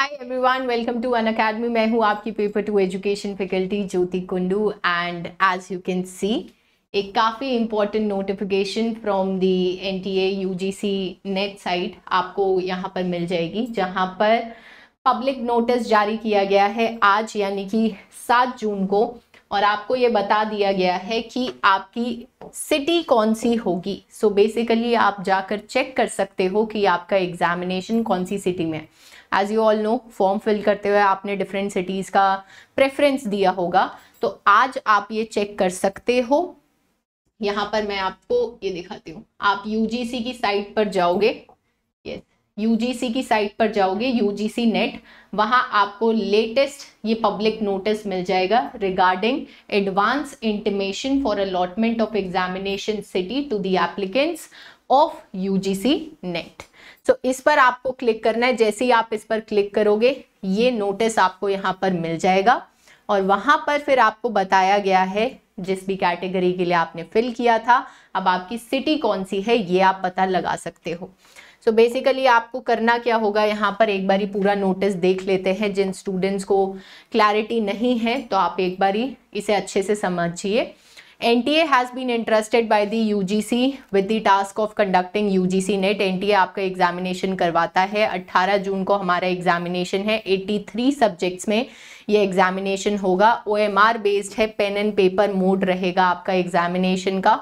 Hi everyone welcome to Unacademy मैं हूँ आपकी paper two education faculty Jyoti Kundu and as you can see एक काफ़ी important notification from the N T A U G C net site आपको यहाँ पर मिल जाएगी जहाँ पर पब्लिक नोटिस जारी किया गया है आज यानी कि सात जून को और आपको ये बता दिया गया है कि आपकी सिटी कौन सी होगी सो so बेसिकली आप जाकर चेक कर सकते हो कि आपका एग्जामिनेशन कौन सी सिटी में है as you all know form fill करते हुए आपने डिफरेंट सिटीज़ का प्रेफरेंस दिया होगा तो आज आप ये चेक कर सकते हो यहाँ पर मैं आपको ये दिखाती हूँ आप यूजीसी की साइट पर जाओगे यस यूजीसी की साइट पर जाओगे यूजीसी नेट वहां आपको लेटेस्ट ये पब्लिक नोटिस मिल जाएगा regarding advance intimation for allotment of examination city to the applicants of UGC net so इस पर आपको क्लिक करना है जैसे ही आप इस पर क्लिक करोगे ये नोटिस आपको यहाँ पर मिल जाएगा और वहां पर फिर आपको बताया गया है जिस भी कैटेगरी के लिए आपने फिल किया था अब आपकी सिटी कौन सी है ये आप पता लगा सकते हो सो so बेसिकली आपको करना क्या होगा यहाँ पर एक बारी पूरा नोटिस देख लेते हैं जिन स्टूडेंट्स को क्लैरिटी नहीं है तो आप एक बारी इसे अच्छे से समझिए NTA has been entrusted by the UGC with the task of conducting UGC NET. NTA आपका एग्जामिनेशन करवाता है 18 जून को हमारा एग्जामिनेशन है 83 सब्जेक्ट्स में ये एग्जामिनेशन होगा ओ बेस्ड है पेन एंड पेपर मोड रहेगा आपका एग्जामिनेशन का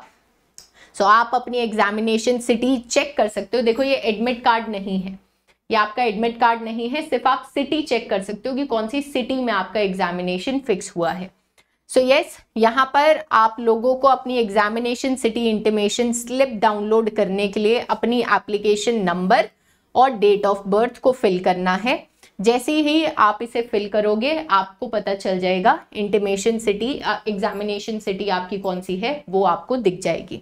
सो so, आप अपनी एग्जामिनेशन सिटी चेक कर सकते हो देखो ये एडमिट कार्ड नहीं है ये आपका एडमिट कार्ड नहीं है सिर्फ आप सिटी चेक कर सकते हो कि कौन सी सिटी में आपका एग्जामिनेशन फिक्स हुआ है सो so यस yes, यहाँ पर आप लोगों को अपनी examination city intimation slip download करने के लिए अपनी एप्लीकेशन नंबर और डेट ऑफ बर्थ को फिल करना है जैसे ही आप इसे फिल करोगे आपको पता चल जाएगा इंटीमेशन सिटी एग्जामिनेशन सिटी आपकी कौन सी है वो आपको दिख जाएगी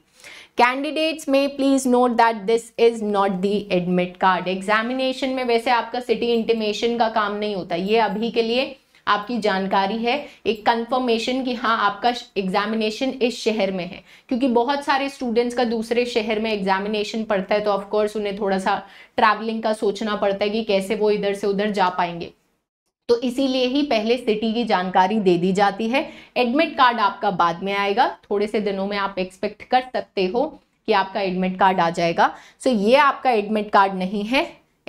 कैंडिडेट्स में please note that this is not the admit card examination में वैसे आपका सिटी इंटीमेशन का काम नहीं होता ये अभी के लिए आपकी जानकारी है एक कंफर्मेशन कि हाँ आपका एग्जामिनेशन इस शहर में है क्योंकि बहुत सारे स्टूडेंट्स का दूसरे शहर में एग्जामिनेशन पड़ता है तो ऑफकोर्स उन्हें थोड़ा सा ट्रैवलिंग का सोचना पड़ता है कि कैसे वो इधर से उधर जा पाएंगे तो इसीलिए ही पहले सिटी की जानकारी दे दी जाती है एडमिट कार्ड आपका बाद में आएगा थोड़े से दिनों में आप एक्सपेक्ट कर सकते हो कि आपका एडमिट कार्ड आ जाएगा सो so, ये आपका एडमिट कार्ड नहीं है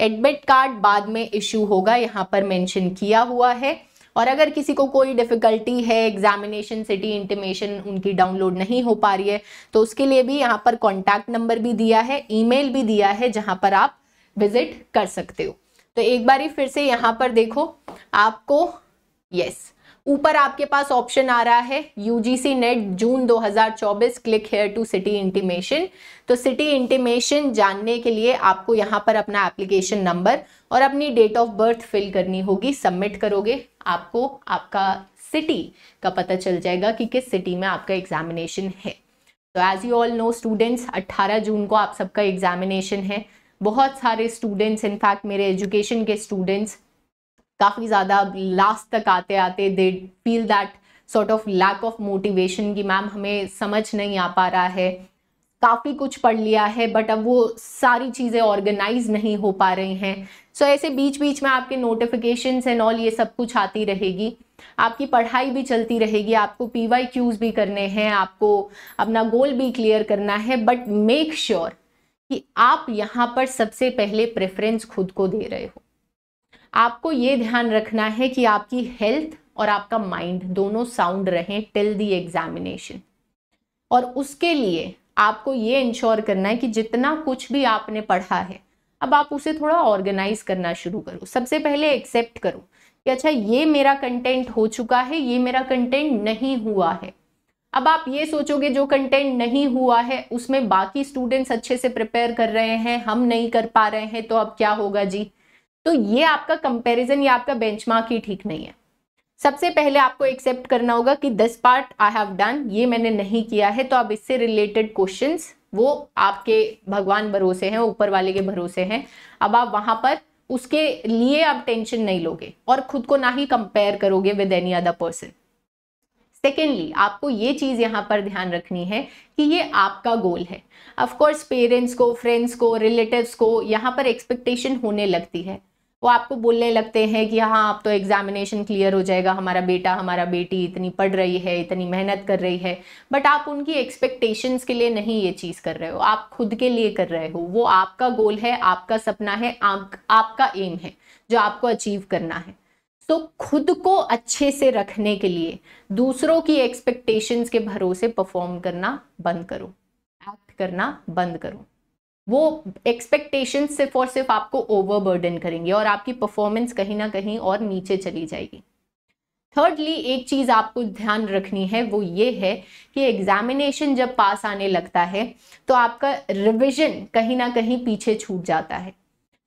एडमिट कार्ड बाद में इश्यू होगा यहाँ पर मेंशन किया हुआ है और अगर किसी को कोई डिफ़िकल्टी है एग्जामिनेशन सिटी इंटीमेशन उनकी डाउनलोड नहीं हो पा रही है तो उसके लिए भी यहाँ पर कॉन्टैक्ट नंबर भी दिया है ईमेल भी दिया है जहाँ पर आप विजिट कर सकते हो तो एक बार फिर से यहाँ पर देखो आपको यस ऊपर आपके पास ऑप्शन आ रहा है UGC net June 2024 click here to city intimation तो सिटी इंटीमेशन जानने के लिए आपको यहाँ पर अपना एप्लीकेशन नंबर और अपनी डेट ऑफ बर्थ फिल करनी होगी सबमिट करोगे आपको आपका सिटी का पता चल जाएगा कि किस सिटी में आपका एग्जामिनेशन है तो as you all know students 18 जून को आप सबका एग्जामिनेशन है बहुत सारे स्टूडेंट्स इनफैक्ट मेरे एजुकेशन के स्टूडेंट्स काफ़ी ज़्यादा लास्ट तक आते आते they feel that sort of lack of motivation कि मैम हमें समझ नहीं आ पा रहा है काफ़ी कुछ पढ़ लिया है बट अब वो सारी चीज़ें ऑर्गेनाइज नहीं हो पा रही हैं सो so, ऐसे बीच बीच में आपके नोटिफिकेशन एंड ऑल ये सब कुछ आती रहेगी आपकी पढ़ाई भी चलती रहेगी आपको पी वाई क्यूज़ भी करने हैं आपको अपना गोल भी क्लियर करना है बट मेक श्योर कि आप यहाँ पर सबसे पहले प्रेफरेंस खुद को दे रहे हो आपको ये ध्यान रखना है कि आपकी हेल्थ और आपका माइंड दोनों साउंड रहें टिल दी एग्जामिनेशन और उसके लिए आपको ये इंश्योर करना है कि जितना कुछ भी आपने पढ़ा है अब आप उसे थोड़ा ऑर्गेनाइज करना शुरू करो सबसे पहले एक्सेप्ट करो कि अच्छा ये मेरा कंटेंट हो चुका है ये मेरा कंटेंट नहीं हुआ है अब आप ये सोचोगे जो कंटेंट नहीं हुआ है उसमें बाकी स्टूडेंट्स अच्छे से प्रिपेयर कर रहे हैं हम नहीं कर पा रहे हैं तो अब क्या होगा जी तो ये आपका कंपैरिजन या आपका बेंचमार्क ही ठीक नहीं है सबसे पहले आपको एक्सेप्ट करना होगा कि दस पार्ट आई हैव डन ये मैंने नहीं किया है तो अब इससे रिलेटेड क्वेश्चंस वो आपके भगवान भरोसे हैं ऊपर वाले के भरोसे हैं अब आप वहां पर उसके लिए आप टेंशन नहीं लोगे और खुद को ना ही कंपेयर करोगे with any other person secondly आपको ये चीज़ यहाँ पर ध्यान रखनी है कि ये आपका गोल है अफकोर्स पेरेंट्स को फ्रेंड्स को रिलेटिव्स को यहाँ पर एक्सपेक्टेशन होने लगती है वो आपको बोलने लगते हैं कि हाँ आप तो एग्जामिनेशन क्लियर हो जाएगा हमारा बेटा हमारा बेटी इतनी पढ़ रही है इतनी मेहनत कर रही है बट आप उनकी एक्सपेक्टेशंस के लिए नहीं ये चीज़ कर रहे हो आप खुद के लिए कर रहे हो वो आपका गोल है आपका सपना है आप, आपका एम है जो आपको अचीव करना है तो खुद को अच्छे से रखने के लिए दूसरों की एक्सपेक्टेशंस के भरोसे परफॉर्म करना बंद करो एक्ट करना बंद करो वो एक्सपेक्टेशन सिर्फ और सिर्फ आपको ओवरबर्डन करेंगे और आपकी परफॉर्मेंस कहीं ना कहीं और नीचे चली जाएगी थर्डली एक चीज़ आपको ध्यान रखनी है वो ये है कि एग्जामिनेशन जब पास आने लगता है तो आपका रिविजन कहीं ना कहीं पीछे छूट जाता है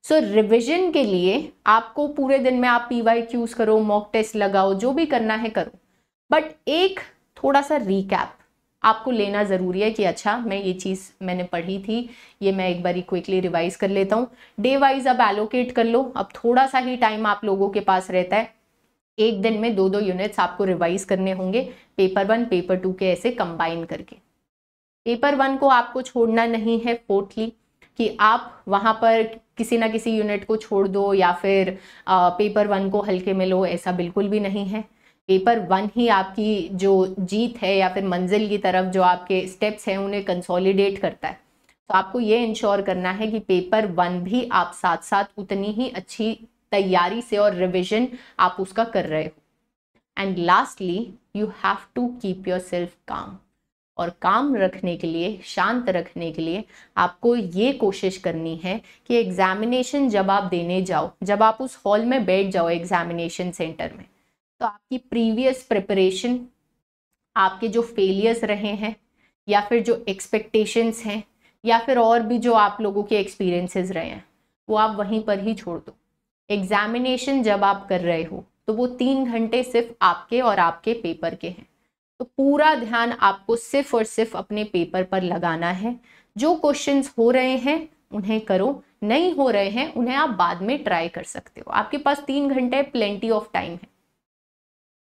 सो so, रिविजन के लिए आपको पूरे दिन में आप पी वाई क्यूज करो मॉक टेस्ट लगाओ जो भी करना है करो बट एक थोड़ा सा रिकैप आपको लेना ज़रूरी है कि अच्छा मैं ये चीज़ मैंने पढ़ी थी ये मैं एक बारी क्विकली रिवाइज कर लेता हूँ डे वाइज अब एलोकेट कर लो अब थोड़ा सा ही टाइम आप लोगों के पास रहता है एक दिन में दो दो यूनिट्स आपको रिवाइज करने होंगे पेपर वन पेपर टू के ऐसे कंबाइन करके पेपर वन को आपको छोड़ना नहीं है फोर्थली कि आप वहाँ पर किसी ना किसी यूनिट को छोड़ दो या फिर आ, पेपर वन को हल्के में लो ऐसा बिल्कुल भी नहीं है पेपर वन ही आपकी जो जीत है या फिर मंजिल की तरफ जो आपके स्टेप्स हैं उन्हें कंसोलिडेट करता है तो आपको ये इंश्योर करना है कि पेपर वन भी आप साथ साथ उतनी ही अच्छी तैयारी से और रिविजन आप उसका कर रहे हो and lastly you have to keep yourself काम और काम रखने के लिए शांत रखने के लिए आपको ये कोशिश करनी है कि एग्जामिनेशन जब आप देने जाओ जब आप उस हॉल में बैठ जाओ एग्जामिनेशन सेंटर में तो आपकी प्रीवियस प्रिपरेशन आपके जो फेलियर्स रहे हैं या फिर जो एक्सपेक्टेशंस हैं या फिर और भी जो आप लोगों के एक्सपीरियंसेस रहे हैं वो आप वहीं पर ही छोड़ दो एग्जामिनेशन जब आप कर रहे हो तो वो तीन घंटे सिर्फ आपके और आपके पेपर के हैं तो पूरा ध्यान आपको सिर्फ और सिर्फ अपने पेपर पर लगाना है जो क्वेश्चंस हो रहे हैं उन्हें करो नहीं हो रहे हैं उन्हें आप बाद में ट्राई कर सकते हो आपके पास तीन घंटे प्लेंटी ऑफ टाइम है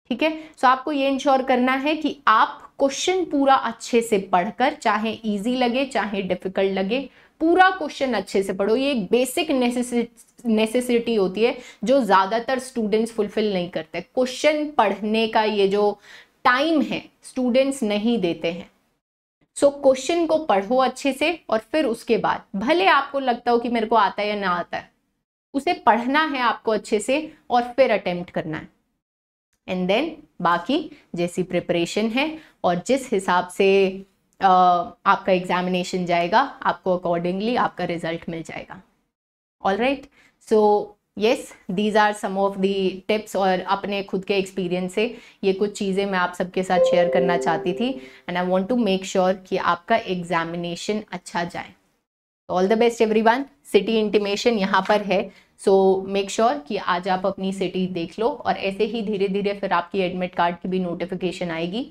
ठीक है सो आपको ये इंश्योर करना है कि आप क्वेश्चन पूरा अच्छे से पढ़कर चाहे इजी लगे चाहे डिफिकल्ट लगे पूरा क्वेश्चन अच्छे से पढ़ो ये एक बेसिक नेसेसिटी होती है जो ज़्यादातर स्टूडेंट्स फुलफिल नहीं करते क्वेश्चन पढ़ने का ये जो टाइम है स्टूडेंट्स नहीं देते हैं सो so, क्वेश्चन को पढ़ो अच्छे से और फिर उसके बाद भले आपको लगता हो कि मेरे को आता है या ना आता है उसे पढ़ना है आपको अच्छे से और फिर अटेम्प्ट करना है एंड देन बाकी जैसी प्रिपरेशन है और जिस हिसाब से uh, आपका एग्जामिनेशन जाएगा आपको अकॉर्डिंगली आपका रिजल्ट मिल जाएगा all right so yes these are some of the tips और अपने खुद के एक्सपीरियंस से ये कुछ चीज़ें मैं आप सबके साथ शेयर करना चाहती थी and I want to make sure कि आपका एग्जामिनेशन अच्छा जाए all the best everyone city intimation यहाँ पर है सो मेक श्योर कि आज आप अपनी सिटी देख लो और ऐसे ही धीरे धीरे फिर आपकी एडमिट कार्ड की भी नोटिफिकेशन आएगी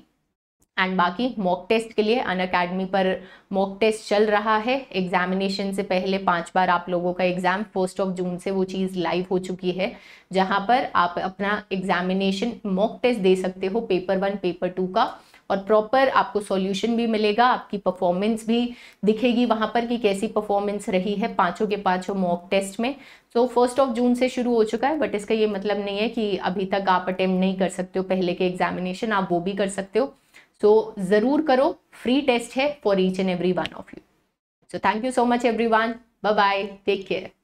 एंड बाकी मॉक टेस्ट के लिए अन अकेडमी पर मॉक टेस्ट चल रहा है एग्जामिनेशन से पहले पांच बार आप लोगों का एग्ज़ाम फर्स्ट ऑफ जून से वो चीज़ लाइव हो चुकी है जहां पर आप अपना एग्जामिनेशन मॉक टेस्ट दे सकते हो पेपर वन पेपर टू का और प्रॉपर आपको सॉल्यूशन भी मिलेगा आपकी परफॉर्मेंस भी दिखेगी वहाँ पर कि कैसी परफॉर्मेंस रही है पाँचों के पाँचों मॉक टेस्ट में सो फर्स्ट ऑफ जून से शुरू हो चुका है बट इसका ये मतलब नहीं है कि अभी तक आप अटेम्प्ट नहीं कर सकते हो पहले के एग्जामिनेशन आप वो भी कर सकते हो सो so, ज़रूर करो फ्री टेस्ट है for each and every one of you so thank you so much everyone bye take care